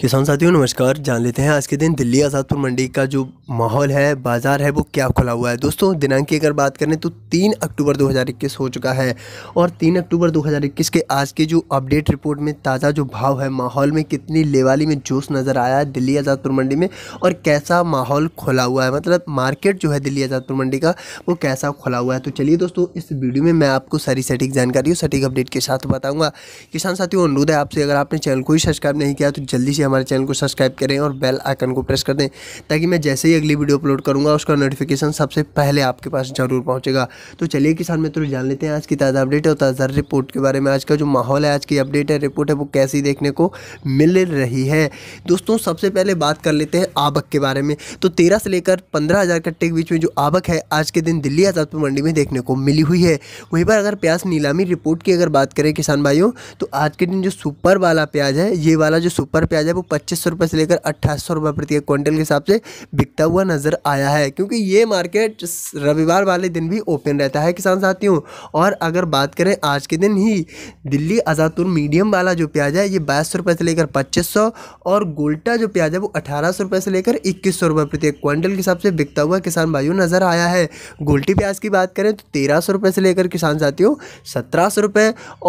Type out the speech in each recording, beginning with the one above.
किसान साथियों नमस्कार जान लेते हैं आज के दिन दिल्ली आज़ादपुर मंडी का जो माहौल है बाज़ार है वो क्या खुला हुआ है दोस्तों दिनांक की अगर बात करें तो तीन अक्टूबर 2021 हो चुका है और तीन अक्टूबर 2021 के आज के जो अपडेट रिपोर्ट में ताज़ा जो भाव है माहौल में कितनी लेवाली में जोश नज़र आया है दिल्ली आज़ादपुर मंडी में और कैसा माहौल खुला हुआ है मतलब मार्केट जो है दिल्ली आज़ादपुर मंडी का वो कैसा खुला हुआ है तो चलिए दोस्तों इस वीडियो में मैं आपको सारी सटीक जानकारी और सटीक अपडेट के साथ बताऊँगा किसान साथियों अनुरोध है आपसे अगर आपने चैनल को ही सब्सक्राइब नहीं किया तो जल्दी से हमारे चैनल को सब्सक्राइब करें और बेल आइकन को प्रेस कर दें ताकि मैं जैसे ही अगली वीडियो अपलोड करूंगा उसका नोटिफिकेशन सबसे पहले आपके पास जरूर पहुंचेगा तो चलिए किसान मित्रों जान लेते हैं आज की ताज़ा अपडेट और ताज़ा रिपोर्ट के बारे में आज का जो माहौल है आज की अपडेट है रिपोर्ट है वो कैसी देखने को मिल रही है दोस्तों सबसे पहले बात कर लेते हैं आवक के बारे में तो तेरह से लेकर पंद्रह हज़ार कट्टे के बीच में जो आवक है आज के दिन दिल्ली आज़ादपुर मंडी में देखने को मिली हुई है वहीं पर अगर प्याज नीलामी रिपोर्ट की अगर बात करें किसान भाइयों तो आज के दिन जो सुपर वाला प्याज है ये वाला जो सुपर प्याज है आपको पच्चीस सौ से लेकर अट्ठाईस सौ प्रति एक क्विंटल के हिसाब से बिकता हुआ नज़र आया है क्योंकि ये मार्केट रविवार वाले दिन भी ओपन रहता है किसान साथियों और अगर बात करें आज के दिन ही दिल्ली आज़ादपुर मीडियम वाला जो प्याज है ये बाईस सौ से लेकर पच्चीस और गोल्टा जो प्याज है वो अठारह सौ से लेकर इक्कीस सौ प्रति एक क्विंटल के हिसाब से बिकता हुआ किसान भाइयों नज़र आया है गोल्टी प्याज की बात करें तो तेरह सौ से लेकर किसान साथियों सत्रह सौ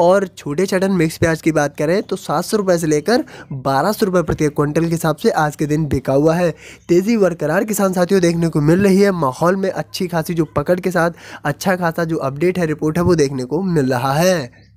और छोटे छटन मिक्स प्याज की बात करें तो सात सौ से लेकर बारह सौ रुपये प्रति क्विंटल के हिसाब से आज के दिन बिका हुआ है तेज़ी बरकरार किसान साथियों देखने को मिल रही है माहौल में अच्छी खासी जो पकड़ के साथ अच्छा खासा जो अपडेट है रिपोर्ट है वो देखने को मिल रहा है